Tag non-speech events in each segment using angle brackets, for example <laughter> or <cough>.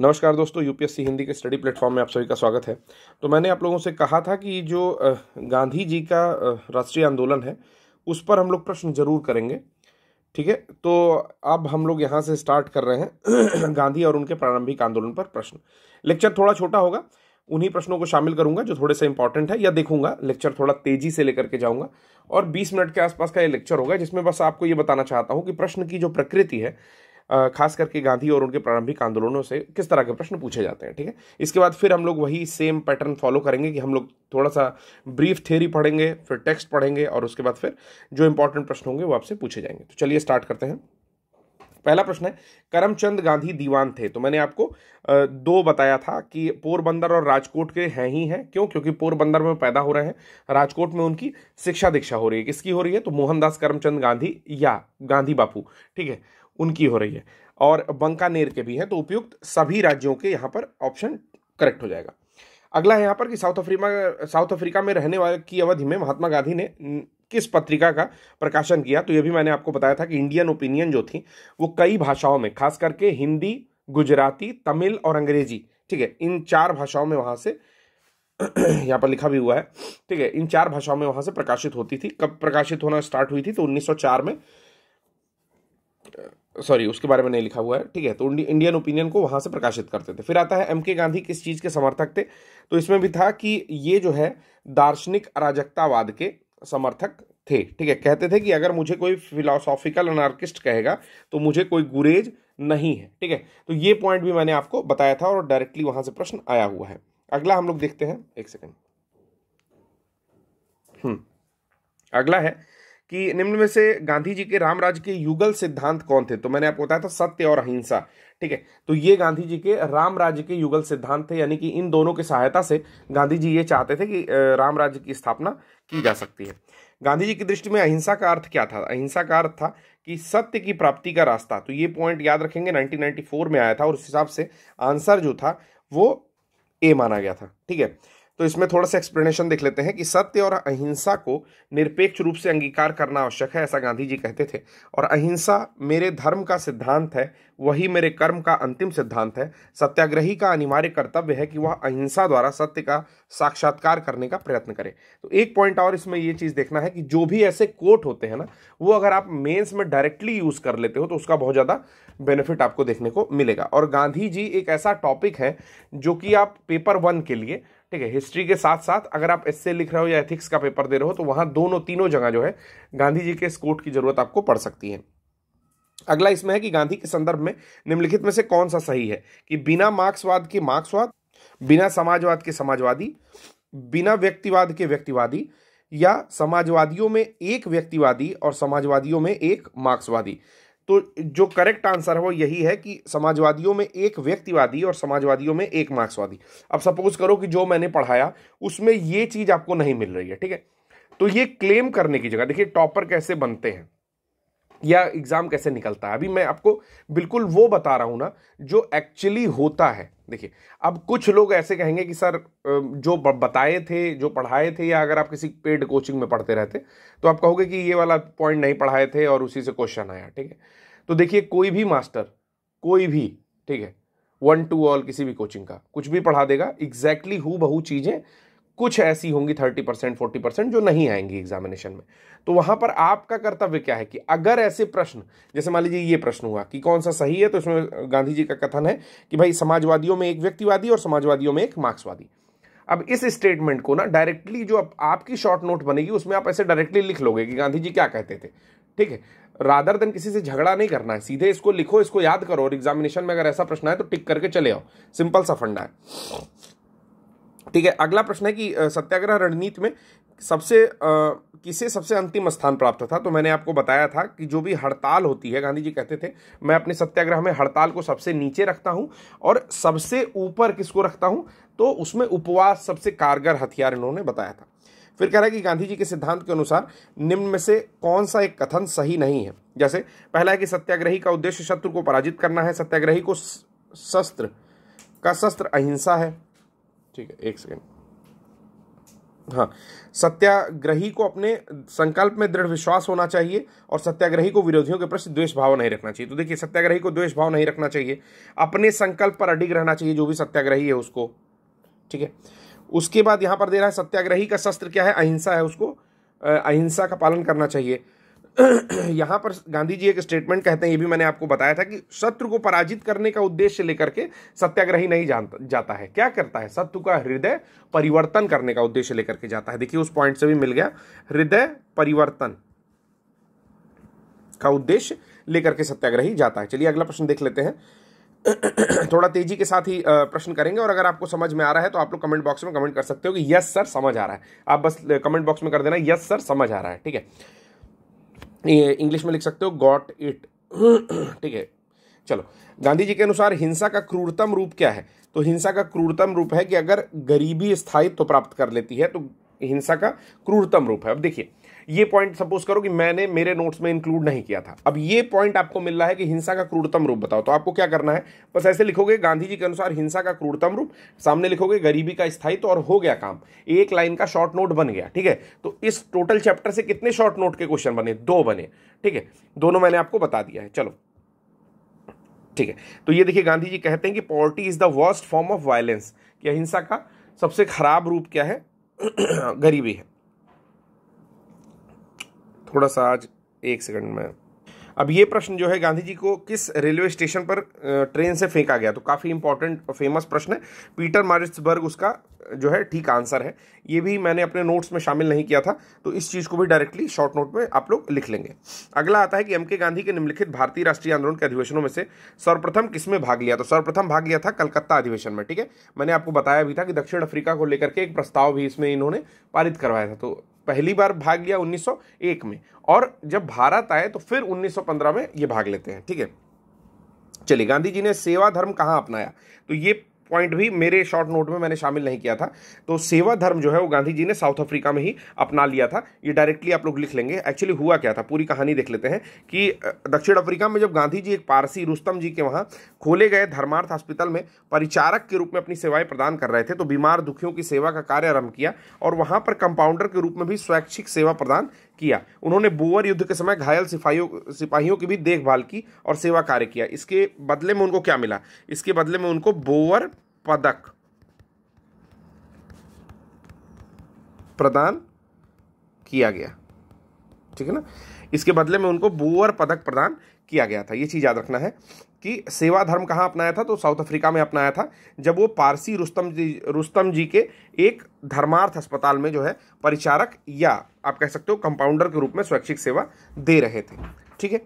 नमस्कार दोस्तों यूपीएससी हिंदी के स्टडी प्लेटफॉर्म में आप सभी का स्वागत है तो मैंने आप लोगों से कहा था कि जो गांधी जी का राष्ट्रीय आंदोलन है उस पर हम लोग प्रश्न जरूर करेंगे ठीक है तो अब हम लोग यहाँ से स्टार्ट कर रहे हैं <clears throat> गांधी और उनके प्रारंभिक आंदोलन पर प्रश्न लेक्चर थोड़ा छोटा होगा उन्हीं प्रश्नों को शामिल करूंगा जो थोड़े से इंपॉर्टेंट है या देखूंगा लेक्चर थोड़ा तेजी से लेकर के जाऊंगा और 20 मिनट के आसपास का ये लेक्चर होगा जिसमें बस आपको ये बताना चाहता हूँ कि प्रश्न की जो प्रकृति है खास करके गांधी और उनके प्रारंभिक आंदोलनों से किस तरह के प्रश्न पूछे जाते हैं ठीक है इसके बाद फिर हम लोग वही सेम पैटर्न फॉलो करेंगे कि हम लोग थोड़ा सा ब्रीफ थ्योरी पढ़ेंगे फिर टेक्स्ट पढ़ेंगे और उसके बाद फिर जो इंपॉर्टेंट प्रश्न होंगे वो आपसे पूछे जाएंगे तो चलिए स्टार्ट करते हैं पहला प्रश्न है करमचंद गांधी दीवान थे तो मैंने आपको दो बताया था कि पोरबंदर और राजकोट के हैं ही हैं क्यों क्योंकि पोरबंदर में पैदा हो रहे हैं राजकोट में उनकी शिक्षा दीक्षा हो रही है किसकी हो रही है तो मोहनदास करमचंद गांधी या गांधी बापू ठीक है उनकी हो रही है और बंकानेर के भी हैं तो उपयुक्त सभी राज्यों के यहाँ पर ऑप्शन करेक्ट हो जाएगा अगला है यहाँ पर कि साउथ अफ्रीका साउथ अफ्रीका में रहने वाले की अवधि में महात्मा गांधी ने किस पत्रिका का प्रकाशन किया तो ये भी मैंने आपको बताया था कि इंडियन ओपिनियन जो थी वो कई भाषाओं में खास करके हिंदी गुजराती तमिल और अंग्रेजी ठीक है इन चार भाषाओं में वहाँ से <clears throat> यहाँ पर लिखा भी हुआ है ठीक है इन चार भाषाओं में वहाँ से प्रकाशित होती थी कब प्रकाशित होना स्टार्ट हुई थी तो 1904 में सॉरी उसके बारे में नहीं लिखा हुआ है ठीक है तो इंडियन ओपिनियन को वहां से प्रकाशित करते थे फिर आता है एमके गांधी किस चीज़ के समर्थक थे तो इसमें भी था कि ये जो है दार्शनिक अराजकतावाद के समर्थक थे ठीक है कहते थे कि अगर मुझे कोई फिलोसॉफिकल अनार्किस्ट कहेगा तो मुझे कोई गुरेज नहीं है ठीक है तो ये पॉइंट भी मैंने आपको बताया था और डायरेक्टली वहां से प्रश्न आया हुआ है अगला हम लोग देखते हैं एक सेकेंड हम्म, अगला है कि निम्न में से गांधी जी के रामराज के युगल सिद्धांत कौन थे तो मैंने आपको बताया था सत्य और अहिंसा ठीक है तो ये गांधी जी के राम राज्य के युगल सिद्धांत थे यानी कि इन दोनों की सहायता से गांधी जी ये चाहते थे कि राम राज्य की स्थापना की जा सकती है गांधी जी की दृष्टि में अहिंसा का अर्थ क्या था अहिंसा का अर्थ था कि सत्य की प्राप्ति का रास्ता तो ये पॉइंट याद रखेंगे 1994 में आया था और उस हिसाब से आंसर जो था वो ए माना गया था ठीक है तो इसमें थोड़ा सा एक्सप्लेनेशन देख लेते हैं कि सत्य और अहिंसा को निरपेक्ष रूप से अंगीकार करना आवश्यक है ऐसा गांधी जी कहते थे और अहिंसा मेरे धर्म का सिद्धांत है वही मेरे कर्म का अंतिम सिद्धांत है सत्याग्रही का अनिवार्य कर्तव्य है कि वह अहिंसा द्वारा सत्य का साक्षात्कार करने का प्रयत्न करे तो एक पॉइंट और इसमें ये चीज़ देखना है कि जो भी ऐसे कोट होते हैं ना वो अगर आप मेन्स में डायरेक्टली यूज़ कर लेते हो तो उसका बहुत ज़्यादा बेनिफिट आपको देखने को मिलेगा और गांधी जी एक ऐसा टॉपिक है जो कि आप पेपर वन के लिए ठीक है हिस्ट्री के साथ साथ अगर आप एस लिख रहे हो या एथिक्स का पेपर दे रहे हो तो वहां दोनों तीनों जगह जो है गांधी जी के इस कोट की जरूरत आपको पड़ सकती है अगला इसमें है कि गांधी के संदर्भ में निम्नलिखित में से कौन सा सही है कि बिना मार्क्सवाद के मार्क्सवाद बिना समाजवाद के समाजवादी बिना व्यक्तिवाद के व्यक्तिवादी या समाजवादियों में एक व्यक्तिवादी और समाजवादियों में एक मार्क्सवादी तो जो करेक्ट आंसर है वो यही है कि समाजवादियों में एक व्यक्तिवादी और समाजवादियों में एक मार्क्सवादी अब सपोज करो कि जो मैंने पढ़ाया उसमें ये चीज़ आपको नहीं मिल रही है ठीक है तो ये क्लेम करने की जगह देखिए टॉपर कैसे बनते हैं या एग्ज़ाम कैसे निकलता है अभी मैं आपको बिल्कुल वो बता रहा हूं ना जो एक्चुअली होता है देखिए अब कुछ लोग ऐसे कहेंगे कि सर जो बताए थे जो पढ़ाए थे या अगर आप किसी पेड कोचिंग में पढ़ते रहते तो आप कहोगे कि ये वाला पॉइंट नहीं पढ़ाए थे और उसी से क्वेश्चन आया ठीक है तो देखिए कोई भी मास्टर कोई भी ठीक है वन टू ऑल किसी भी कोचिंग का कुछ भी पढ़ा देगा एग्जैक्टली हु बहु चीज़ें कुछ ऐसी होंगी थर्टी परसेंट फोर्टी परसेंट जो नहीं आएंगी एग्जामिनेशन में तो वहां पर आपका कर्तव्य क्या है कि अगर ऐसे प्रश्न जैसे मान लीजिए ये प्रश्न हुआ कि कौन सा सही है तो इसमें गांधी जी का कथन है कि भाई समाजवादियों में एक व्यक्तिवादी और समाजवादियों में एक मार्क्सवादी अब इस स्टेटमेंट को ना डायरेक्टली जो आप, आपकी शॉर्ट नोट बनेगी उसमें आप ऐसे डायरेक्टली लिख लोगे कि गांधी जी क्या कहते थे ठीक है रादर देन किसी से झगड़ा नहीं करना है सीधे इसको लिखो इसको याद करो और एग्जामिनेशन में अगर ऐसा प्रश्न है तो टिक करके चले आओ सिंपल सा फंडा है ठीक है अगला प्रश्न है कि सत्याग्रह रणनीति में सबसे किसे सबसे अंतिम स्थान प्राप्त था तो मैंने आपको बताया था कि जो भी हड़ताल होती है गांधी जी कहते थे मैं अपने सत्याग्रह में हड़ताल को सबसे नीचे रखता हूं और सबसे ऊपर किसको रखता हूं तो उसमें उपवास सबसे कारगर हथियार इन्होंने बताया था फिर कह रहा है कि गांधी जी के सिद्धांत के अनुसार निम्न में से कौन सा एक कथन सही नहीं है जैसे पहला है कि सत्याग्रही का उद्देश्य शत्रु को पराजित करना है सत्याग्रही को शस्त्र का शस्त्र अहिंसा है ठीक है एक सेकेंड हाँ सत्याग्रही को अपने संकल्प में दृढ़ विश्वास होना चाहिए और सत्याग्रही को विरोधियों के प्रति द्वेष भाव नहीं रखना चाहिए तो देखिए सत्याग्रही को द्वेष भाव नहीं रखना चाहिए अपने संकल्प पर अडिग रहना चाहिए जो भी सत्याग्रही है उसको ठीक है उसके बाद यहाँ पर दे रहा है सत्याग्रही का शस्त्र क्या है अहिंसा है उसको अहिंसा का पालन करना चाहिए <clears throat> यहाँ पर गांधी जी एक स्टेटमेंट कहते हैं ये भी मैंने आपको बताया था कि शत्रु को पराजित करने का उद्देश्य लेकर के सत्याग्रही नहीं जानता जाता है क्या करता है शत्रु का हृदय परिवर्तन करने का उद्देश्य लेकर के जाता है देखिए उस पॉइंट से भी मिल गया हृदय परिवर्तन का उद्देश्य लेकर के सत्याग्रही जाता है चलिए अगला प्रश्न देख लेते हैं थोड़ा तेजी के साथ ही प्रश्न करेंगे और अगर आपको समझ में आ रहा है तो आप लोग कमेंट बॉक्स में कमेंट कर सकते हो कि यस सर समझ आ रहा है आप बस कमेंट बॉक्स में कर देना यस सर समझ आ रहा है ठीक है ये इंग्लिश में लिख सकते हो गॉट इट ठीक है चलो गांधी जी के अनुसार हिंसा का क्रूरतम रूप क्या है तो हिंसा का क्रूरतम रूप है कि अगर गरीबी स्थायित्व तो प्राप्त कर लेती है तो हिंसा का क्रूरतम रूप है अब देखिए ये पॉइंट सपोज करो कि मैंने मेरे नोट्स में इंक्लूड नहीं किया था अब ये पॉइंट आपको मिल रहा है कि हिंसा का क्रूरतम रूप बताओ तो आपको क्या करना है बस ऐसे लिखोगे गांधी जी के अनुसार हिंसा का क्रूरतम रूप सामने लिखोगे गरीबी का स्थायित्व तो और हो गया काम एक लाइन का शॉर्ट नोट बन गया ठीक है तो इस टोटल चैप्टर से कितने शॉर्ट नोट के क्वेश्चन बने दो बने ठीक है दोनों मैंने आपको बता दिया है चलो ठीक है तो ये देखिए गांधी जी कहते हैं कि poverty is the worst form of violence कि अहिंसा का सबसे खराब रूप क्या है <clears throat> गरीबी है थोड़ा सा आज एक सेकंड में अब ये प्रश्न जो है गांधी जी को किस रेलवे स्टेशन पर ट्रेन से फेंका गया तो काफ़ी इंपॉर्टेंट और फेमस प्रश्न है पीटर मारिट्सबर्ग उसका जो है ठीक आंसर है ये भी मैंने अपने नोट्स में शामिल नहीं किया था तो इस चीज़ को भी डायरेक्टली शॉर्ट नोट में आप लोग लिख लेंगे अगला आता है कि एम के गांधी के निम्नलिखित भारतीय राष्ट्रीय आंदोलन के अधिवेशनों में से सर्वप्रथम किस में भाग लिया तो सर्वप्रथम भाग लिया था कलकत्ता अधिवेशन में ठीक है मैंने आपको बताया भी था कि दक्षिण अफ्रीका को लेकर के एक प्रस्ताव भी इसमें इन्होंने पारित करवाया था तो पहली बार भाग लिया 1901 में और जब भारत आए तो फिर 1915 में ये भाग लेते हैं ठीक है चलिए गांधी जी ने सेवा धर्म कहाँ अपनाया तो ये पॉइंट भी मेरे शॉर्ट नोट में मैंने शामिल नहीं किया था तो सेवा धर्म जो है वो गांधी जी ने साउथ अफ्रीका में ही अपना लिया था ये डायरेक्टली आप लोग लिख लेंगे एक्चुअली हुआ क्या था पूरी कहानी देख लेते हैं कि दक्षिण अफ्रीका में जब गांधी जी एक पारसी रुस्तम जी के वहाँ खोले गए धर्मार्थ हॉस्पिटल में परिचारक के रूप में अपनी सेवाएं प्रदान कर रहे थे तो बीमार दुखियों की सेवा का कार्य आरंभ किया और वहाँ पर कंपाउंडर के रूप में भी स्वैच्छिक सेवा प्रदान किया उन्होंने बोअर युद्ध के समय घायल सिपाहियों सिपाहियों की भी देखभाल की और सेवा कार्य किया इसके बदले में उनको क्या मिला इसके बदले में उनको बोअर पदक प्रदान किया गया ठीक है ना इसके बदले में उनको बोअर पदक प्रदान किया गया था ये चीज़ याद रखना है कि सेवा धर्म कहाँ अपनाया था तो साउथ अफ्रीका में अपनाया था जब वो पारसी रुस्तम जी रुस्तम जी के एक धर्मार्थ अस्पताल में जो है परिचारक या आप कह सकते हो कंपाउंडर के रूप में स्वैच्छिक सेवा दे रहे थे ठीक है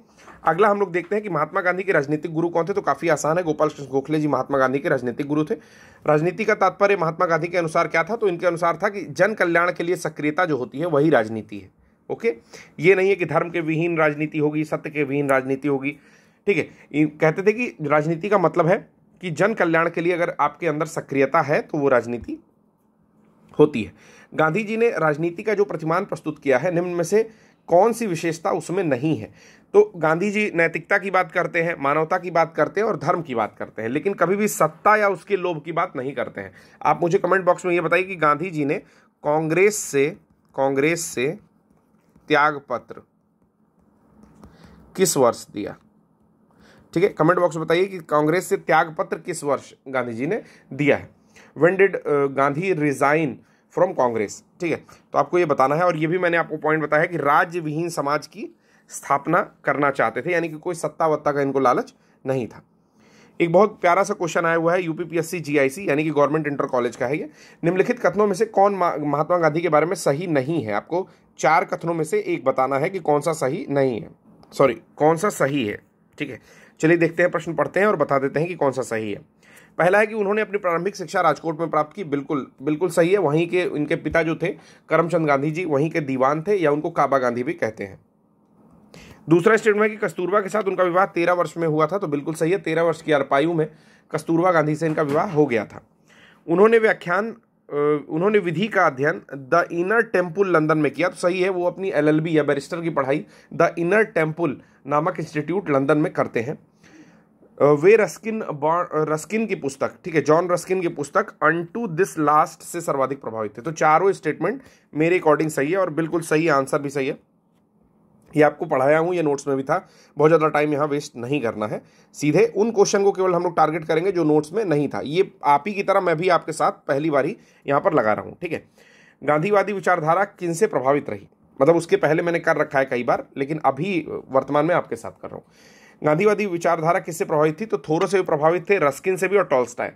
अगला हम लोग देखते हैं कि महात्मा गांधी के राजनीतिक गुरु कौन थे तो काफ़ी आसान है गोपाल कृष्ण गोखले जी महात्मा गांधी के राजनीतिक गुरु थे राजनीति का तात्पर्य महात्मा गांधी के अनुसार क्या था तो इनके अनुसार था कि जन कल्याण के लिए सक्रियता जो होती है वही राजनीति है ओके ये नहीं है कि धर्म के विहीन राजनीति होगी सत्य के विहीन राजनीति होगी ठीक है कहते थे कि राजनीति का मतलब है कि जन कल्याण के लिए अगर आपके अंदर सक्रियता है तो वो राजनीति होती है गांधी जी ने राजनीति का जो प्रतिमान प्रस्तुत किया है निम्न में से कौन सी विशेषता उसमें नहीं है तो गांधी जी नैतिकता की बात करते हैं मानवता की बात करते हैं और धर्म की बात करते हैं लेकिन कभी भी सत्ता या उसके लोभ की बात नहीं करते हैं आप मुझे कमेंट बॉक्स में यह बताइए कि गांधी जी ने कांग्रेस से कांग्रेस से त्यागपत्र किस वर्ष दिया ठीक है कमेंट बॉक्स में बताइए कि कांग्रेस से त्यागपत्र किस वर्ष गांधी जी ने दिया है when did uh, Gandhi resign from Congress ठीक है तो आपको ये बताना है और ये भी मैंने आपको पॉइंट बताया कि राज्य विहीन समाज की स्थापना करना चाहते थे यानी कि कोई सत्ता वत्ता का इनको लालच नहीं था एक बहुत प्यारा सा क्वेश्चन आया हुआ है यूपीपीएससी जीआईसी यानी कि गवर्नमेंट इंटर कॉलेज का है ये निम्नलिखित कथनों में से कौन महात्मा गांधी के बारे में सही नहीं है आपको चार कथनों में से एक बताना है कि कौन सा सही नहीं है सॉरी कौन सा सही है ठीक है चलिए देखते हैं प्रश्न पढ़ते हैं और बता देते हैं कि कौन सा सही है पहला है कि उन्होंने अपनी प्रारंभिक शिक्षा राजकोट में प्राप्त की बिल्कुल बिल्कुल सही है वहीं के इनके पिता जो थे करमचंद गांधी जी वहीं के दीवान थे या उनको काबा गांधी भी कहते हैं दूसरा स्टेटमेंट है कि कस्तूरबा के साथ उनका विवाह तेरह वर्ष में हुआ था तो बिल्कुल सही है तेरह वर्ष की अल्पायु में कस्तूरबा गांधी से इनका विवाह हो गया था उन्होंने व्याख्यान उन्होंने विधि का अध्ययन द इनर टेम्पल लंदन में किया तो सही है वो अपनी एलएलबी या बैरिस्टर की पढ़ाई द इनर टेम्पल नामक इंस्टीट्यूट लंदन में करते हैं वे रस्किन रस्किन की पुस्तक ठीक है जॉन रस्किन की पुस्तक अनटू दिस लास्ट से सर्वाधिक प्रभावित थे तो चारों स्टेटमेंट मेरे अकॉर्डिंग सही है और बिल्कुल सही आंसर भी सही है ये आपको पढ़ाया हूँ ये नोट्स में भी था बहुत ज़्यादा टाइम यहाँ वेस्ट नहीं करना है सीधे उन क्वेश्चन को केवल हम लोग टारगेट करेंगे जो नोट्स में नहीं था ये आप ही की तरह मैं भी आपके साथ पहली बार ही यहाँ पर लगा रहा हूँ ठीक है गांधीवादी विचारधारा किन से प्रभावित रही मतलब उसके पहले मैंने कर रखा है कई बार लेकिन अभी वर्तमान में आपके साथ कर रहा हूँ गांधीवादी विचारधारा किससे प्रभावित थी तो थोरो से भी प्रभावित थे रस्किन से भी और टॉल्स्टाय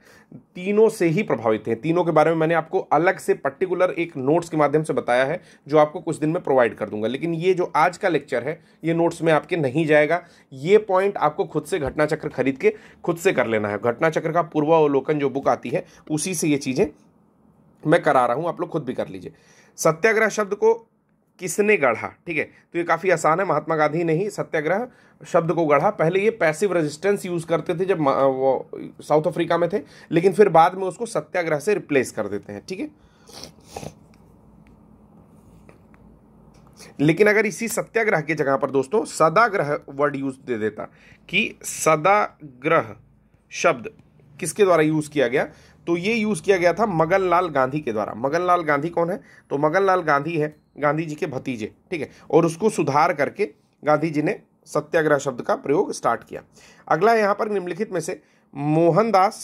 तीनों से ही प्रभावित थे तीनों के बारे में मैंने आपको अलग से पर्टिकुलर एक नोट्स के माध्यम से बताया है जो आपको कुछ दिन में प्रोवाइड कर दूंगा लेकिन ये जो आज का लेक्चर है ये नोट्स में आपके नहीं जाएगा ये पॉइंट आपको खुद से घटना चक्र खरीद के खुद से कर लेना है घटना चक्र का पूर्वावलोकन जो बुक आती है उसी से ये चीज़ें मैं करा रहा हूँ आप लोग खुद भी कर लीजिए सत्याग्रह शब्द को किसने गढ़ा ठीक है तो ये काफ़ी आसान है महात्मा गांधी ने ही सत्याग्रह शब्द को गढ़ा पहले ये पैसिव रेजिस्टेंस यूज़ करते थे जब वो साउथ अफ्रीका में थे लेकिन फिर बाद में उसको सत्याग्रह से रिप्लेस कर देते हैं ठीक है लेकिन अगर इसी सत्याग्रह की जगह पर दोस्तों सदाग्रह वर्ड यूज दे देता कि सदाग्रह शब्द किसके द्वारा यूज किया गया तो ये यूज़ किया गया था मगन लाल गांधी के द्वारा मगन लाल गांधी कौन है तो मगन लाल गांधी है गांधी जी के भतीजे ठीक है और उसको सुधार करके गांधी जी ने सत्याग्रह शब्द का प्रयोग स्टार्ट किया अगला यहाँ पर निम्नलिखित में से मोहनदास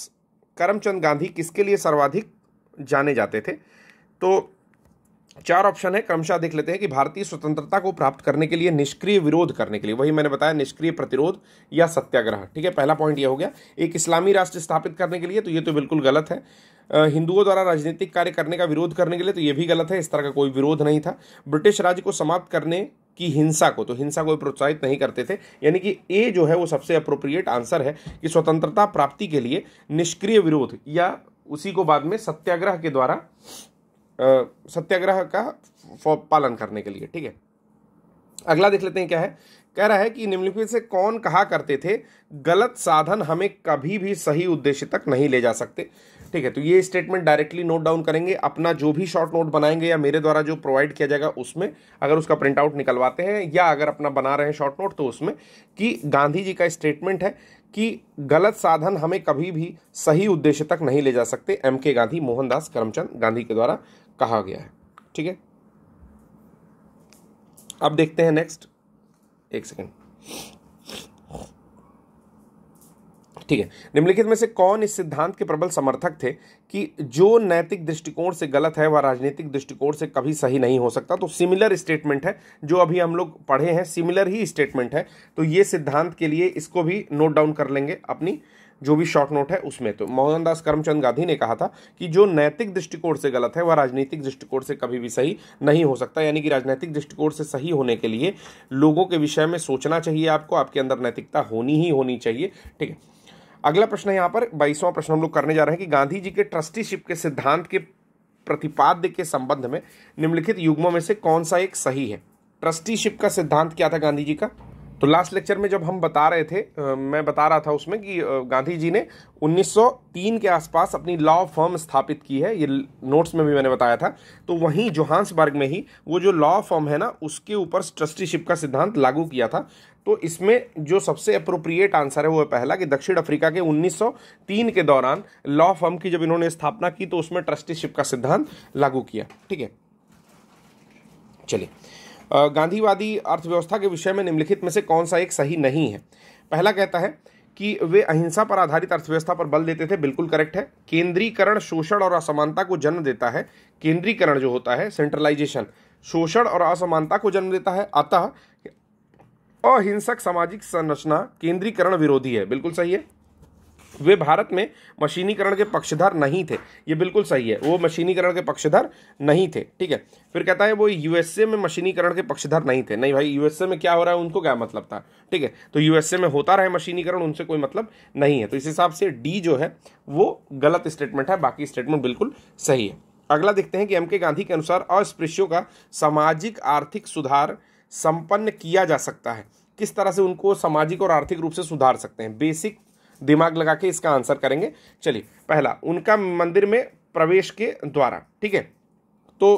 करमचंद गांधी किसके लिए सर्वाधिक जाने जाते थे तो चार ऑप्शन है क्रमशः देख लेते हैं कि भारतीय स्वतंत्रता को प्राप्त करने के लिए निष्क्रिय विरोध करने के लिए वही मैंने बताया निष्क्रिय प्रतिरोध या सत्याग्रह ठीक है पहला पॉइंट ये हो गया एक इस्लामी राष्ट्र स्थापित करने के लिए तो ये तो बिल्कुल गलत है हिंदुओं द्वारा राजनीतिक कार्य करने का विरोध करने के लिए तो ये भी गलत है इस तरह का कोई विरोध नहीं था ब्रिटिश राज्य को समाप्त करने की हिंसा को तो हिंसा को प्रोत्साहित नहीं करते थे यानी कि ए जो है वो सबसे अप्रोप्रिएट आंसर है कि स्वतंत्रता प्राप्ति के लिए निष्क्रिय विरोध या उसी को बाद में सत्याग्रह के द्वारा सत्याग्रह का पालन करने के लिए ठीक है अगला देख लेते हैं क्या है कह रहा है कि निम्नलिखित से कौन कहा करते थे गलत साधन हमें कभी भी सही उद्देश्य तक नहीं ले जा सकते ठीक है तो ये स्टेटमेंट डायरेक्टली नोट डाउन करेंगे अपना जो भी शॉर्ट नोट बनाएंगे या मेरे द्वारा जो प्रोवाइड किया जाएगा उसमें अगर उसका प्रिंट आउट निकलवाते हैं या अगर अपना बना रहे हैं शॉर्ट नोट तो उसमें कि गांधी जी का स्टेटमेंट है कि गलत साधन हमें कभी भी सही उद्देश्य तक नहीं ले जा सकते एम के गांधी मोहनदास करमचंद गांधी के द्वारा कहा गया है ठीक है अब देखते हैं नेक्स्ट एक सेकेंड ठीक है निम्नलिखित में से कौन इस सिद्धांत के प्रबल समर्थक थे कि जो नैतिक दृष्टिकोण से गलत है वह राजनीतिक दृष्टिकोण से कभी सही नहीं हो सकता तो सिमिलर स्टेटमेंट है जो अभी हम लोग पढ़े हैं सिमिलर ही स्टेटमेंट है तो ये सिद्धांत के लिए इसको भी नोट डाउन कर लेंगे अपनी जो भी शॉर्ट नोट है उसमें तो मोहनदास करमचंद गांधी ने कहा था कि जो नैतिक दृष्टिकोण से गलत है वह राजनीतिक दृष्टिकोण से कभी भी सही नहीं हो सकता यानी कि राजनीतिक दृष्टिकोण से सही होने के लिए लोगों के विषय में सोचना चाहिए आपको आपके अंदर नैतिकता होनी ही होनी चाहिए ठीक है अगला प्रश्न यहाँ पर बाईसवां प्रश्न हम लोग करने जा रहे हैं कि गांधी जी के ट्रस्टीशिप के सिद्धांत के प्रतिपाद्य के संबंध में निम्नलिखित युग्मों में से कौन सा एक सही है ट्रस्टीशिप का सिद्धांत क्या था गांधी जी का तो लास्ट लेक्चर में जब हम बता रहे थे आ, मैं बता रहा था उसमें कि गांधी जी ने 1903 के आसपास अपनी लॉ फर्म स्थापित की है ये नोट्स में भी मैंने बताया था तो वहीं जोहान्सबर्ग में ही वो जो लॉ फर्म है ना उसके ऊपर ट्रस्टीशिप का सिद्धांत लागू किया था तो इसमें जो सबसे अप्रोप्रिएट आंसर है वो है पहला कि दक्षिण अफ्रीका के 1903 के दौरान लॉ फर्म की जब इन्होंने स्थापना की तो उसमें ट्रस्टीशिप का सिद्धांत लागू किया ठीक है चलिए गांधीवादी अर्थव्यवस्था के विषय में निम्नलिखित में से कौन सा एक सही नहीं है पहला कहता है कि वे अहिंसा पर आधारित अर्थव्यवस्था पर बल देते थे बिल्कुल करेक्ट है केंद्रीकरण शोषण और असमानता को जन्म देता है केंद्रीकरण जो होता है सेंट्रलाइजेशन शोषण और असमानता को जन्म देता है अतः अहिंसक सामाजिक संरचना केंद्रीकरण विरोधी है बिल्कुल सही है वे भारत में मशीनीकरण के पक्षधर नहीं थे ये बिल्कुल सही है वो मशीनीकरण के पक्षधर नहीं थे ठीक है फिर कहता है वो यूएसए में मशीनीकरण के पक्षधर नहीं थे नहीं भाई यूएसए में क्या हो रहा है उनको क्या मतलब था ठीक है तो यूएसए में होता रहे मशीनीकरण उनसे कोई मतलब नहीं है तो इस हिसाब से डी जो है वो गलत स्टेटमेंट है बाकी स्टेटमेंट बिल्कुल सही है अगला देखते हैं कि एम के गांधी के अनुसार अस्पृश्यों का सामाजिक आर्थिक सुधार संपन्न किया जा सकता है किस तरह से उनको सामाजिक और आर्थिक रूप से सुधार सकते हैं बेसिक दिमाग लगा के इसका आंसर करेंगे चलिए पहला उनका मंदिर में प्रवेश के द्वारा ठीक है तो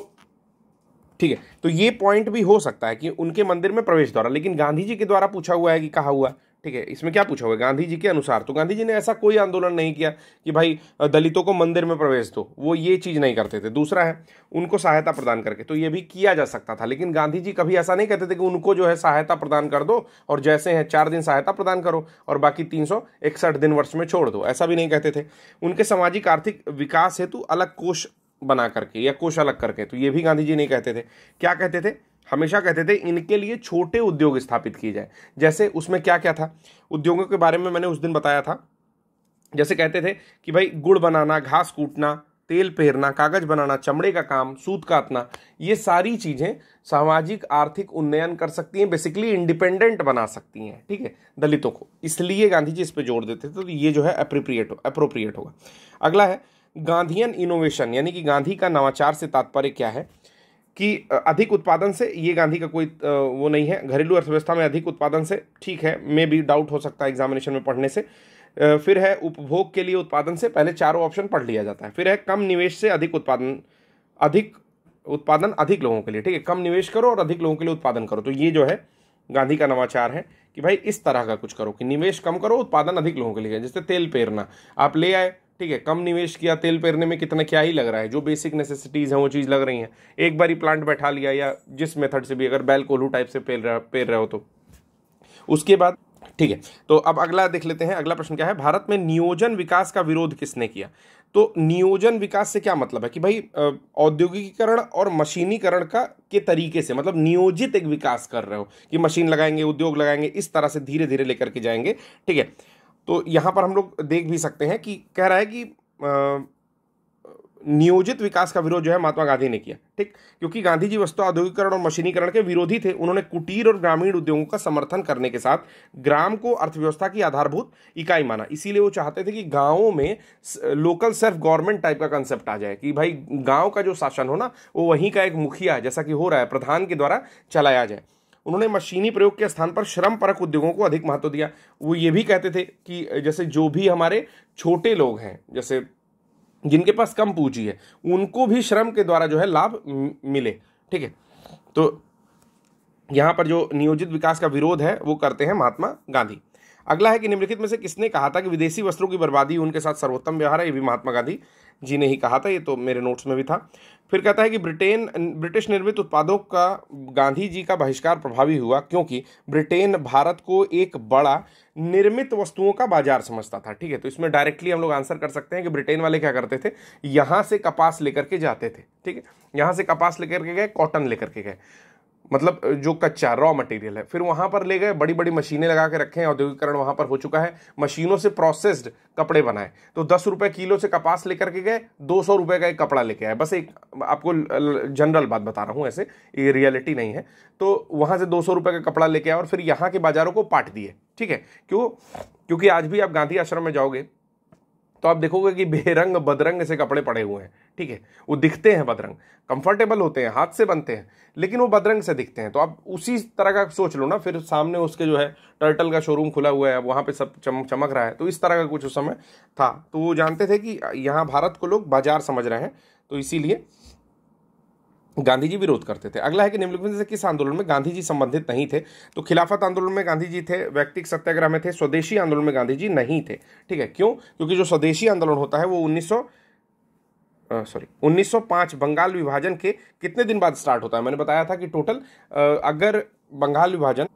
ठीक है तो ये पॉइंट भी हो सकता है कि उनके मंदिर में प्रवेश द्वारा लेकिन गांधी जी के द्वारा पूछा हुआ है कि कहा हुआ है ठीक है इसमें क्या पूछा हुआ गांधी जी के अनुसार तो गांधी जी ने ऐसा कोई आंदोलन नहीं किया कि भाई दलितों को मंदिर में प्रवेश दो वो ये चीज़ नहीं करते थे दूसरा है उनको सहायता प्रदान करके तो ये भी किया जा सकता था लेकिन गांधी जी कभी ऐसा नहीं कहते थे कि उनको जो है सहायता प्रदान कर दो और जैसे हैं चार दिन सहायता प्रदान करो और बाकी तीन दिन वर्ष में छोड़ दो ऐसा भी नहीं कहते थे उनके सामाजिक आर्थिक विकास हेतु अलग कोष बना करके या कोष अलग करके तो ये भी गांधी जी नहीं कहते थे क्या कहते थे हमेशा कहते थे इनके लिए छोटे उद्योग स्थापित किए जाए जैसे उसमें क्या क्या था उद्योगों के बारे में मैंने उस दिन बताया था जैसे कहते थे कि भाई गुड़ बनाना घास कूटना तेल पेरना कागज बनाना चमड़े का काम सूत काटना ये सारी चीज़ें सामाजिक आर्थिक उन्नयन कर सकती हैं बेसिकली इंडिपेंडेंट बना सकती हैं ठीक है दलितों को इसलिए गांधी जी इस पर जोर देते थे तो ये जो है अप्रिप्रिएट हो अप्रोप्रिएट होगा अगला है गांधीयन इनोवेशन यानी कि गांधी का नवाचार से तात्पर्य क्या है कि अधिक उत्पादन से ये गांधी का कोई वो नहीं है घरेलू अर्थव्यवस्था में अधिक उत्पादन से ठीक है मे भी डाउट हो सकता है एग्जामिनेशन में पढ़ने से फिर है उपभोग के लिए उत्पादन से पहले चारों ऑप्शन पढ़ लिया जाता है फिर है कम निवेश से अधिक उत्पादन अधिक उत्पादन अधिक लोगों के लिए ठीक है कम निवेश करो और अधिक लोगों के लिए उत्पादन करो तो ये जो है गांधी का नवाचार है कि भाई इस तरह का कुछ करो कि निवेश कम करो उत्पादन अधिक लोगों के लिए जैसे तेल पेरना आप ले आए ठीक है कम निवेश किया तेल पेरने में कितना क्या ही लग रहा है जो बेसिक नेसेसिटीज़ हैं वो चीज़ लग रही हैं एक बार ही प्लांट बैठा लिया या जिस मेथड से भी अगर बैल कोल्हू टाइप से पेर रहा पेर रहे हो तो उसके बाद ठीक है तो अब अगला देख लेते हैं अगला प्रश्न क्या है भारत में नियोजन विकास का विरोध किसने किया तो नियोजन विकास से क्या मतलब है कि भाई औद्योगिकीकरण और मशीनीकरण का के तरीके से मतलब नियोजित एक विकास कर रहे हो कि मशीन लगाएंगे उद्योग लगाएंगे इस तरह से धीरे धीरे लेकर के जाएंगे ठीक है तो यहाँ पर हम लोग देख भी सकते हैं कि कह रहा है कि नियोजित विकास का विरोध जो है महात्मा गांधी ने किया ठीक क्योंकि गांधी जी वस्तु औद्योगिकरण और मशीनीकरण के विरोधी थे उन्होंने कुटीर और ग्रामीण उद्योगों का समर्थन करने के साथ ग्राम को अर्थव्यवस्था की आधारभूत इकाई माना इसीलिए वो चाहते थे कि गांवों में लोकल सेल्फ गवर्नमेंट टाइप का कंसेप्ट आ जाए कि भाई गाँव का जो शासन हो ना वो वहीं का एक मुखिया जैसा कि हो रहा है प्रधान के द्वारा चलाया जाए उन्होंने मशीनी प्रयोग के स्थान पर श्रम परक उद्योगों को अधिक महत्व दिया वो ये भी कहते थे कि जैसे जो भी हमारे छोटे लोग हैं जैसे जिनके पास कम पूंजी है उनको भी श्रम के द्वारा जो है लाभ मिले ठीक है तो यहाँ पर जो नियोजित विकास का विरोध है वो करते हैं महात्मा गांधी अगला है कि निम्नलिखित में से किसने कहा था कि विदेशी वस्त्रों की बर्बादी उनके साथ सर्वोत्तम व्यवहार है ये भी महात्मा गांधी जी ने ही कहा था ये तो मेरे नोट्स में भी था फिर कहता है कि ब्रिटेन ब्रिटिश निर्मित उत्पादों का गांधी जी का बहिष्कार प्रभावी हुआ क्योंकि ब्रिटेन भारत को एक बड़ा निर्मित वस्तुओं का बाजार समझता था ठीक है तो इसमें डायरेक्टली हम लोग आंसर कर सकते हैं कि ब्रिटेन वाले क्या करते थे यहाँ से कपास लेकर के जाते थे ठीक है यहाँ से कपास लेकर के गए कॉटन लेकर के गए मतलब जो कच्चा रॉ मटेरियल है फिर वहाँ पर ले गए बड़ी बड़ी मशीनें लगा के रखे हैं औद्योगिकरण वहाँ पर हो चुका है मशीनों से प्रोसेस्ड कपड़े बनाए तो दस रुपये किलो से कपास लेकर के गए दो सौ रुपये का एक कपड़ा लेके आए बस एक आपको जनरल बात बता रहा हूँ ऐसे ये रियलिटी नहीं है तो वहाँ से दो सौ रुपये का कपड़ा लेके आए और फिर यहाँ के बाज़ारों को पाट दिए ठीक है क्यों क्योंकि आज भी आप गांधी आश्रम में जाओगे तो आप देखोगे कि बेरंग बदरंग से कपड़े पड़े हुए हैं ठीक है वो दिखते हैं बदरंग कंफर्टेबल होते हैं हाथ से बनते हैं लेकिन वो बदरंग से दिखते हैं तो आप उसी तरह का सोच लो ना फिर सामने उसके जो है टर्टल का शोरूम खुला हुआ है वहाँ पे सब चम, चमक रहा है तो इस तरह का कुछ उस समय था तो वो जानते थे कि यहाँ भारत को लोग बाजार समझ रहे हैं तो इसीलिए गांधी जी विरोध करते थे अगला है कि निम्नलिखित से किस आंदोलन में गांधी जी संबंधित नहीं थे तो खिलाफत आंदोलन में गांधी जी थे व्यक्तिक सत्याग्रह में थे स्वदेशी आंदोलन में गांधी जी नहीं थे ठीक है क्यों क्योंकि जो स्वदेशी आंदोलन होता है वो उन्नीस सॉरी 1905 बंगाल विभाजन के कितने दिन बाद स्टार्ट होता है मैंने बताया था कि टोटल अगर बंगाल विभाजन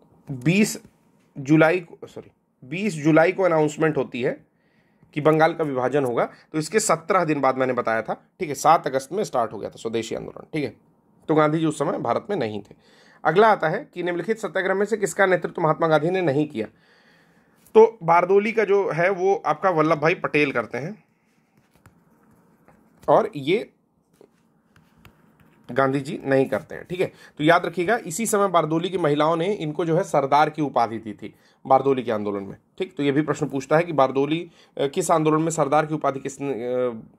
20 जुलाई को सॉरी 20 जुलाई को अनाउंसमेंट होती है कि बंगाल का विभाजन होगा तो इसके सत्रह दिन बाद मैंने बताया था ठीक है सात अगस्त में स्टार्ट हो गया था स्वदेशी आंदोलन ठीक है तो गांधी जी उस समय भारत में नहीं थे अगला आता है कि निम्नलिखित सत्याग्रह में से किसका नेतृत्व तो महात्मा गांधी ने नहीं किया तो बारदोली का जो है वो आपका वल्लभ भाई पटेल करते हैं और ये गांधी जी नहीं करते हैं ठीक है तो याद रखिएगा इसी समय बारदोली की महिलाओं ने इनको जो है सरदार की उपाधि दी थी बारदोली के आंदोलन में ठीक तो ये भी प्रश्न पूछता है कि बारदोली किस आंदोलन में सरदार की उपाधि किसने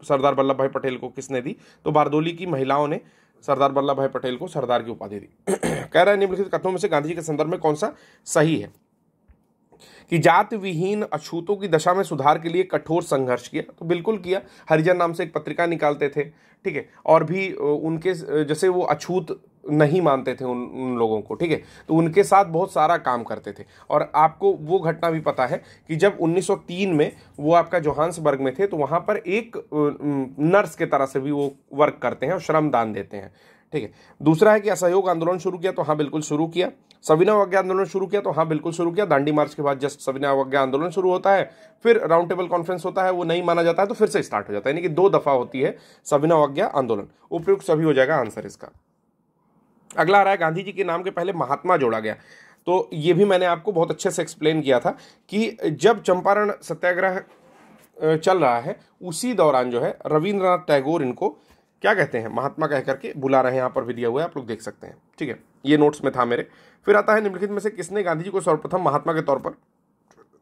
सरदार वल्लभ भाई पटेल को किसने दी तो बारदोली की महिलाओं ने सरदार वल्लभ भाई पटेल को सरदार की उपाधि दी <clears throat> कह रहा है निम्नलिखित कथनों में से गांधी जी के संदर्भ में कौन सा सही है कि जाति विहीन अछूतों की दशा में सुधार के लिए कठोर संघर्ष किया तो बिल्कुल किया हरिजन नाम से एक पत्रिका निकालते थे ठीक है और भी उनके जैसे वो अछूत नहीं मानते थे उन, उन लोगों को ठीक है तो उनके साथ बहुत सारा काम करते थे और आपको वो घटना भी पता है कि जब 1903 में वो आपका जोहान्सबर्ग में थे तो वहाँ पर एक नर्स के तरह से भी वो वर्क करते हैं और श्रमदान देते हैं ठीक है दूसरा है कि असहयोग आंदोलन शुरू किया तो हाँ बिल्कुल शुरू किया सविनय अवज्ञा आंदोलन शुरू किया तो हाँ बिल्कुल शुरू किया दांडी मार्च के बाद जस्ट सविनय अवज्ञा आंदोलन शुरू होता है फिर राउंड टेबल कॉन्फ्रेंस होता है वो नहीं माना जाता है तो फिर से स्टार्ट हो जाता है यानी कि दो दफा होती है सविनय अवज्ञा आंदोलन उपयुक्त सभी हो जाएगा आंसर इसका अगला आ रहा है गांधी जी के नाम के पहले महात्मा जोड़ा गया तो ये भी मैंने आपको बहुत अच्छे से एक्सप्लेन किया था कि जब चंपारण सत्याग्रह चल रहा है उसी दौरान जो है रविंद्रनाथ टैगोर इनको क्या कहते हैं महात्मा कह करके बुला रहे हैं यहाँ पर भी दिया हुआ है आप लोग देख सकते हैं ठीक है ये नोट्स में था मेरे फिर आता है निम्नलिखित में से किसने गांधी जी को सर्वप्रथम महात्मा के तौर पर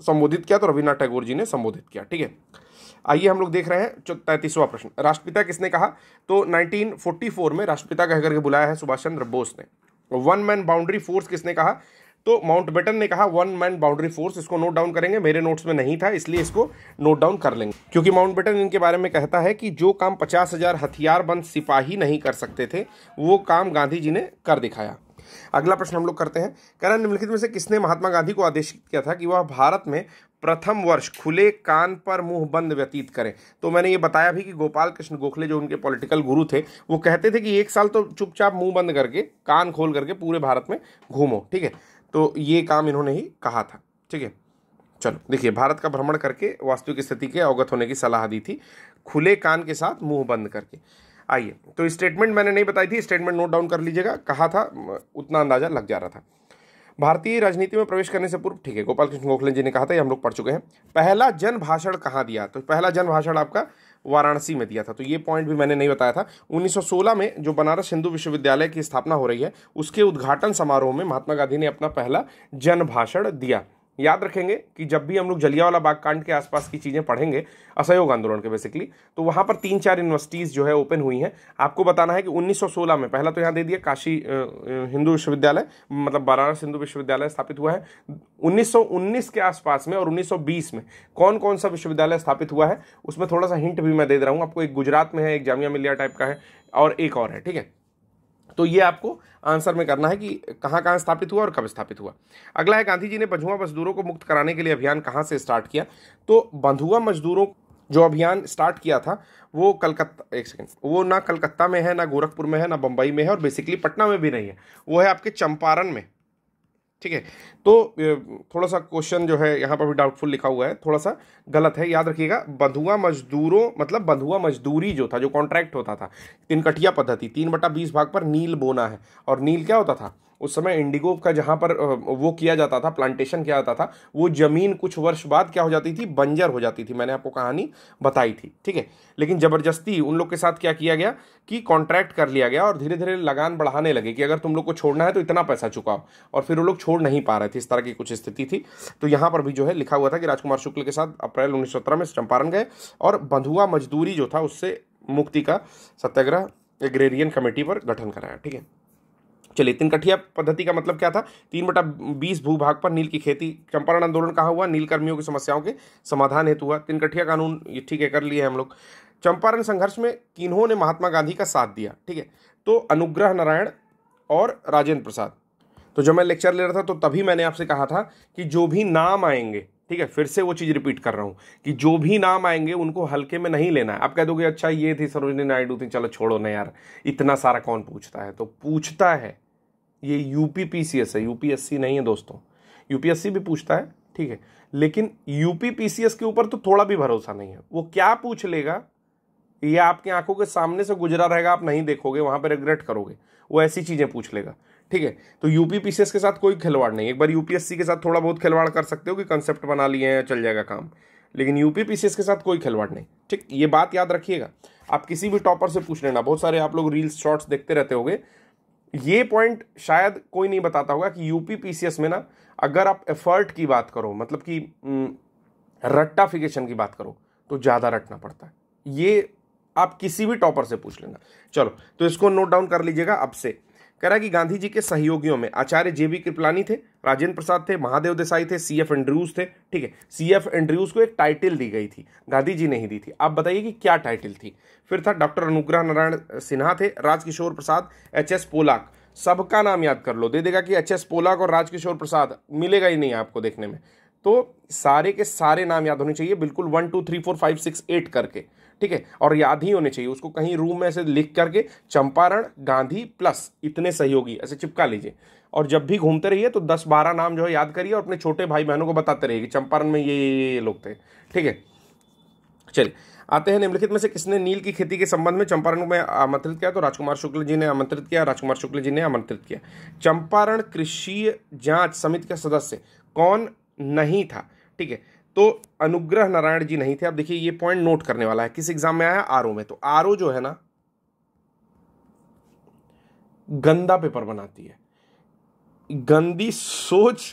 संबोधित किया तो रविन्द्रनाथ टैगोर जी ने संबोधित किया ठीक है आइए हम लोग देख रहे हैं तैंतीसवां प्रश्न राष्ट्रपिता किसने कहा तो 1944 में राष्ट्रपिता कहकर के बुलाया है सुभाष चंद्र बोस ने वन मैन बाउंड्री फोर्स किसने कहा तो माउंटबेटन ने कहा वन मैन बाउंड्री फोर्स इसको नोट डाउन करेंगे मेरे नोट्स में नहीं था इसलिए इसको नोट डाउन कर लेंगे क्योंकि माउंटबेटन इनके बारे में कहता है कि जो काम पचास हजार हथियारबंद सिपाही नहीं कर सकते थे वो काम गांधी जी ने कर दिखाया अगला प्रश्न हम लोग करते हैं करण निम्नलिखित में से किसने महात्मा गांधी को आदेश किया था कि वह भारत में प्रथम वर्ष खुले कान पर मुंह बंद व्यतीत करें तो मैंने ये बताया भी कि गोपाल कृष्ण गोखले जो उनके पॉलिटिकल गुरु थे वो कहते थे कि एक साल तो चुपचाप मुंह बंद करके कान खोल करके पूरे भारत में घूमो ठीक है तो ये काम इन्होंने ही कहा था ठीक है चलो देखिए भारत का भ्रमण करके वास्तविक स्थिति के अवगत होने की सलाह दी थी खुले कान के साथ मुंह बंद करके आइए तो स्टेटमेंट मैंने नहीं बताई थी स्टेटमेंट नोट डाउन कर लीजिएगा कहा था उतना अंदाजा लग जा रहा था भारतीय राजनीति में प्रवेश करने से पूर्व ठीक है गोपाल कृष्ण गोखले जी ने कहा था ये हम लोग पढ़ चुके हैं पहला जन भाषण कहाँ दिया तो पहला जन भाषण आपका वाराणसी में दिया था तो ये पॉइंट भी मैंने नहीं बताया था 1916 में जो बनारस हिंदू विश्वविद्यालय की स्थापना हो रही है उसके उद्घाटन समारोह में महात्मा गांधी ने अपना पहला जन भाषण दिया याद रखेंगे कि जब भी हम लोग जलियावाला बाग कांड के आसपास की चीज़ें पढ़ेंगे असहयोग आंदोलन के बेसिकली तो वहाँ पर तीन चार यूनिवर्सिटीज़ जो है ओपन हुई हैं आपको बताना है कि 1916 में पहला तो यहाँ दे दिया काशी हिंदू विश्वविद्यालय मतलब बनारस हिंदू विश्वविद्यालय स्थापित हुआ है 1919 के आसपास में और 1920 में कौन कौन सा विश्वविद्यालय स्थापित हुआ है उसमें थोड़ा सा हिंट भी मैं दे रहा हूँ आपको एक गुजरात में है एक जामिया मिलिया टाइप का है और एक और है ठीक है तो ये आपको आंसर में करना है कि कहाँ कहाँ स्थापित हुआ और कब स्थापित हुआ अगला है गांधी जी ने बंधुआ मजदूरों को मुक्त कराने के लिए अभियान कहाँ से स्टार्ट किया तो बंधुआ मजदूरों जो अभियान स्टार्ट किया था वो कलकत्ता एक सेकेंड वो ना कलकत्ता में है ना गोरखपुर में है ना बम्बई में है और बेसिकली पटना में भी नहीं है वो है आपके चंपारण में ठीक है तो थोड़ा सा क्वेश्चन जो है यहाँ पर भी डाउटफुल लिखा हुआ है थोड़ा सा गलत है याद रखिएगा बंधुआ मजदूरों मतलब बंधुआ मजदूरी जो था जो कॉन्ट्रैक्ट होता था तीन कटिया पद्धति तीन बटा बीस भाग पर नील बोना है और नील क्या होता था उस समय इंडिगो का जहाँ पर वो किया जाता था प्लांटेशन किया जाता था वो ज़मीन कुछ वर्ष बाद क्या हो जाती थी बंजर हो जाती थी मैंने आपको कहानी बताई थी ठीक है लेकिन ज़बरदस्ती उन लोग के साथ क्या किया गया कि कॉन्ट्रैक्ट कर लिया गया और धीरे धीरे लगान बढ़ाने लगे कि अगर तुम लोग को छोड़ना है तो इतना पैसा चुकाओ और फिर वो लोग छोड़ नहीं पा रहे थे इस तरह की कुछ स्थिति थी तो यहाँ पर भी जो है लिखा हुआ था कि राजकुमार शुक्ल के साथ अप्रैल उन्नीस में चंपारण गए और बंधुआ मजदूरी जो था उससे मुक्ति का सत्याग्रह एग्रेरियन कमेटी पर गठन कराया ठीक है चलिए तीन कठिया पद्धति का मतलब क्या था तीन बटा बीस भूभाग पर नील की खेती चंपारण आंदोलन कहा हुआ नील कर्मियों की समस्याओं के समाधान हेतु हुआ तीन कठिया कानून ये ठीक है कर लिए हम लोग चंपारण संघर्ष में किन्हों ने महात्मा गांधी का साथ दिया ठीक है तो अनुग्रह नारायण और राजेंद्र प्रसाद तो जब मैं लेक्चर ले रहा था तो तभी मैंने आपसे कहा था कि जो भी नाम आएंगे ठीक है फिर से वो चीज़ रिपीट कर रहा हूं कि जो भी नाम आएंगे उनको हल्के में नहीं लेना है आप कह दोगे अच्छा ये थी सरोजनी नायडू थी चलो छोड़ो ना यार इतना सारा कौन पूछता है तो पूछता है ये यूपी है यूपीएससी नहीं है दोस्तों यूपीएससी भी पूछता है ठीक है लेकिन यूपी के ऊपर तो थोड़ा भी भरोसा नहीं है वो क्या पूछ लेगा ये आपकी आंखों के सामने से गुजरा रहेगा आप नहीं देखोगे वहां पर रिग्रेट करोगे वो ऐसी चीज़ें पूछ लेगा ठीक है तो यूपी पीसीएस के साथ कोई खिलवाड़ नहीं एक बार यूपीएससी के साथ थोड़ा बहुत खिलवाड़ कर सकते हो कि कंसेप्ट बना लिए हैं चल जाएगा काम लेकिन यूपी पीसीएस के साथ कोई खिलवाड़ नहीं ठीक ये बात याद रखिएगा आप किसी भी टॉपर से पूछ लेना बहुत सारे आप लोग रील्स शॉर्ट्स देखते रहते होंगे ये पॉइंट शायद कोई नहीं बताता होगा कि यूपी पीसीएस में ना अगर आप एफर्ट की बात करो मतलब कि रट्टाफिकेशन की बात करो तो ज़्यादा रटना पड़ता है ये आप किसी भी टॉपर से पूछ लेना चलो तो इसको नोट डाउन कर लीजिएगा अब से कह रहा है कि गांधी जी के सहयोगियों में आचार्य जे बी कृपलानी थे राजेंद्र प्रसाद थे महादेव देसाई थे सी एफ एंड्रयूज थे ठीक है सी एफ एंड्रयूज को एक टाइटल दी गई थी गांधी जी ने ही दी थी आप बताइए कि क्या टाइटल थी फिर था डॉक्टर अनुग्रह नारायण सिन्हा थे Rajkishore Prasad H S Polak सबका नाम याद कर लो दे देगा कि एच एस पोलाक और राजकिशोर प्रसाद मिलेगा ही नहीं आपको देखने में तो सारे के सारे नाम याद होने चाहिए बिल्कुल one two three four five six eight करके ठीक है और याद ही होने चाहिए उसको कहीं रूम में ऐसे लिख करके चंपारण गांधी प्लस इतने सहयोगी ऐसे चिपका लीजिए और जब भी घूमते रहिए तो दस बारह नाम जो है याद करिए और अपने छोटे भाई बहनों को बताते रहिए कि चंपारण में ये ये ये लोग थे ठीक है चलिए आते हैं निम्नलिखित में से किसने नील की खेती के संबंध में चंपारण में आमंत्रित किया तो राजकुमार शुक्ल जी ने आमंत्रित किया राजकुमार शुक्ल जी ने आमंत्रित किया चंपारण कृषि जांच समिति का सदस्य कौन नहीं था ठीक है तो अनुग्रह नारायण जी नहीं थे अब देखिए ये पॉइंट नोट करने वाला है किस एग्जाम में आया आर में तो आर जो है ना गंदा पेपर बनाती है गंदी सोच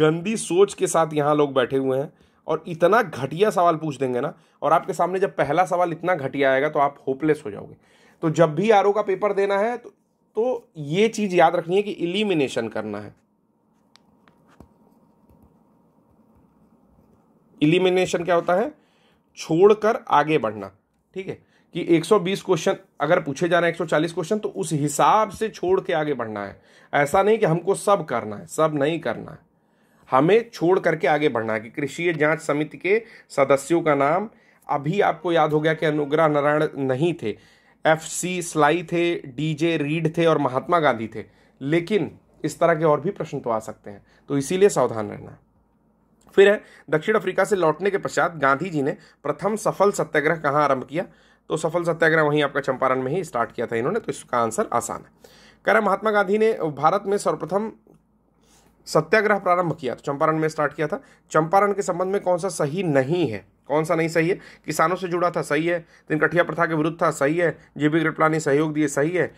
गंदी सोच के साथ यहां लोग बैठे हुए हैं और इतना घटिया सवाल पूछ देंगे ना और आपके सामने जब पहला सवाल इतना घटिया आएगा तो आप होपलेस हो जाओगे तो जब भी आर का पेपर देना है तो, तो ये चीज़ याद रखनी है कि इलिमिनेशन करना है इलिमिनेशन क्या होता है छोड़कर आगे बढ़ना ठीक है कि 120 क्वेश्चन अगर पूछे जा रहे हैं 140 क्वेश्चन तो उस हिसाब से छोड़ के आगे बढ़ना है ऐसा नहीं कि हमको सब करना है सब नहीं करना है हमें छोड़ करके आगे बढ़ना है कि कृषि जांच समिति के सदस्यों का नाम अभी आपको याद हो गया कि अनुग्रह नारायण नहीं थे एफ सी स्लाई थे डीजे रीड थे और महात्मा गांधी थे लेकिन इस तरह के और भी प्रश्न तो आ सकते हैं तो इसीलिए सावधान रहना है फिर है दक्षिण अफ्रीका से लौटने के पश्चात गांधी जी ने प्रथम सफल सत्याग्रह कहाँ आरंभ किया तो सफल सत्याग्रह वहीं आपका चंपारण में ही स्टार्ट किया था इन्होंने तो इसका आंसर आसान है कह रहे महात्मा गांधी ने भारत में सर्वप्रथम सत्याग्रह प्रारंभ किया तो चंपारण में स्टार्ट किया था चंपारण के संबंध में कौन सा सही नहीं है कौन सा नहीं सही है किसानों से जुड़ा था सही है कठिया प्रथा के विरुद्ध था सही है जेबी ग्रिपला ने सहयोग दिए सही है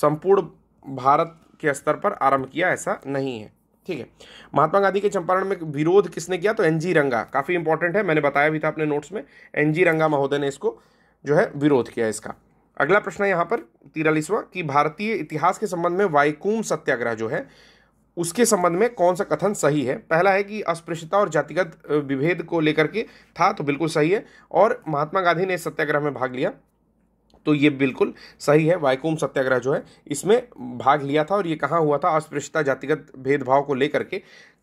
संपूर्ण भारत के स्तर पर आरंभ किया ऐसा नहीं है ठीक है महात्मा गांधी के चंपारण में विरोध किसने किया तो एनजी रंगा काफ़ी इंपॉर्टेंट है मैंने बताया भी था अपने नोट्स में एनजी रंगा महोदय ने इसको जो है विरोध किया इसका अगला प्रश्न यहाँ पर तिरालीसवां कि भारतीय इतिहास के संबंध में वाइकूम सत्याग्रह जो है उसके संबंध में कौन सा कथन सही है पहला है कि अस्पृश्यता और जातिगत विभेद को लेकर के था तो बिल्कुल सही है और महात्मा गांधी ने इस सत्याग्रह में भाग लिया तो ये बिल्कुल सही है वायकोम सत्याग्रह जो है इसमें भाग लिया था और ये कहाँ हुआ था अस्पृश्यता जातिगत भेदभाव को लेकर के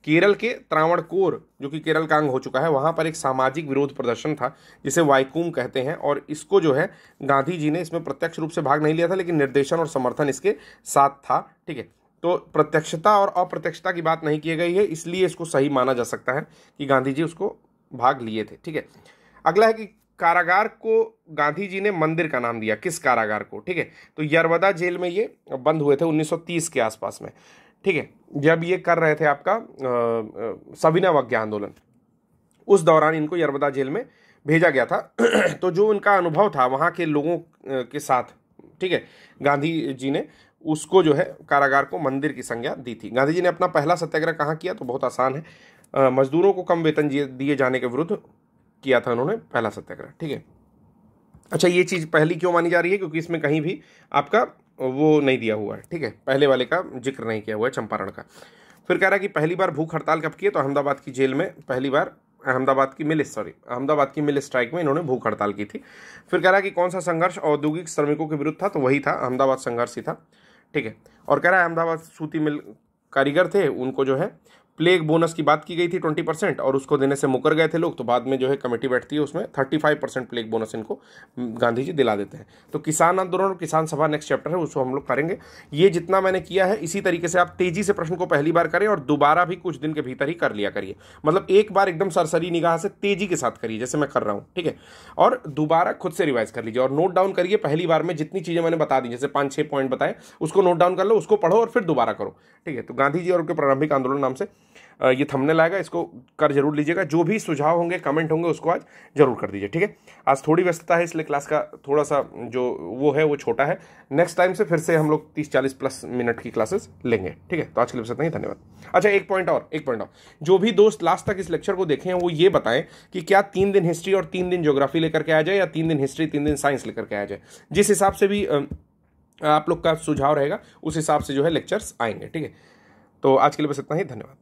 केरल के त्रावणकोर जो कि केरल कांग हो चुका है वहाँ पर एक सामाजिक विरोध प्रदर्शन था जिसे वाइकूम कहते हैं और इसको जो है गांधी जी ने इसमें प्रत्यक्ष रूप से भाग नहीं लिया था लेकिन निर्देशन और समर्थन इसके साथ था ठीक है तो प्रत्यक्षता और अप्रत्यक्षता की बात नहीं की गई है इसलिए इसको सही माना जा सकता है कि गांधी जी उसको भाग लिए थे ठीक है अगला है कि कारागार को गांधी जी ने मंदिर का नाम दिया किस कारागार को ठीक है तो यरवदा जेल में ये बंद हुए थे 1930 के आसपास में ठीक है जब ये कर रहे थे आपका सविनय अवज्ञा आंदोलन उस दौरान इनको यरवदा जेल में भेजा गया था <clears throat> तो जो उनका अनुभव था वहाँ के लोगों के साथ ठीक है गांधी जी ने उसको जो है कारागार को मंदिर की संज्ञा दी थी गांधी जी ने अपना पहला सत्याग्रह कहाँ किया तो बहुत आसान है मजदूरों को कम वेतन दिए जाने के विरुद्ध किया था उन्होंने पहला सत्याग्रह ठीक है अच्छा ये चीज़ पहली क्यों मानी जा रही है क्योंकि इसमें कहीं भी आपका वो नहीं दिया हुआ है ठीक है पहले वाले का जिक्र नहीं किया हुआ है चंपारण का फिर कह रहा है कि पहली बार भूख हड़ताल कब की है तो अहमदाबाद की जेल में पहली बार अहमदाबाद की मिल सॉरी अहमदाबाद की मिल स्ट्राइक में इन्होंने भूख हड़ताल की थी फिर कह रहा है कि कौन सा संघर्ष औद्योगिक श्रमिकों के विरुद्ध था तो वही था अहमदाबाद संघर्ष ही था ठीक है और कह रहा है अहमदाबाद सूती मिल कारीगर थे उनको जो है प्लेग बोनस की बात की गई थी ट्वेंटी परसेंट और उसको देने से मुकर गए थे लोग तो बाद में जो है कमेटी बैठती है उसमें thirty five percent plague bonus इनको गांधी जी दिला देते हैं तो किसान आंदोलन और किसान सभा नेक्स्ट चैप्टर है उसको हम लोग करेंगे ये जितना मैंने किया है इसी तरीके से आप तेजी से प्रश्न को पहली बार करें और दोबारा भी कुछ दिन के भीतर ही कर लिया करिए मतलब एक बार एकदम सरसरी निगाह से तेजी के साथ करिए जैसे मैं कर रहा हूँ ठीक है और दोबारा खुद से रिवाइज कर लीजिए और नोट डाउन करिए पहली बार में जितनी चीज़ें मैंने बता दी जैसे पाँच छः पॉइंट बताएं उसको नोट डाउन कर लो उसको पढ़ो और फिर दोबारा करो ठीक है तो गांधी जी और उनके प्रारंभिक आंदोलन नाम से ये थंबनेल आएगा इसको कर जरूर लीजिएगा जो भी सुझाव होंगे कमेंट होंगे उसको आज जरूर कर दीजिए ठीक है आज थोड़ी व्यस्तता है इसलिए क्लास का थोड़ा सा जो वो है वो छोटा है नेक्स्ट टाइम से फिर से हम लोग तीस चालीस प्लस मिनट की क्लासेस लेंगे ठीक है तो आज के लिए इतना ही धन्यवाद अच्छा एक पॉइंट और एक पॉइंट और जो भी दोस्त लास्ट तक इस लेक्चर को देखें वो ये बताएं कि क्या तीन दिन हिस्ट्री और तीन दिन ज्योग्राफी लेकर के आ जाए या तीन दिन हिस्ट्री तीन दिन साइंस लेकर के आ जाए जिस हिसाब से भी आप लोग का सुझाव रहेगा उस हिसाब से जो है लेक्चर्स आएंगे ठीक है तो आज के लिए बस इतना ही धन्यवाद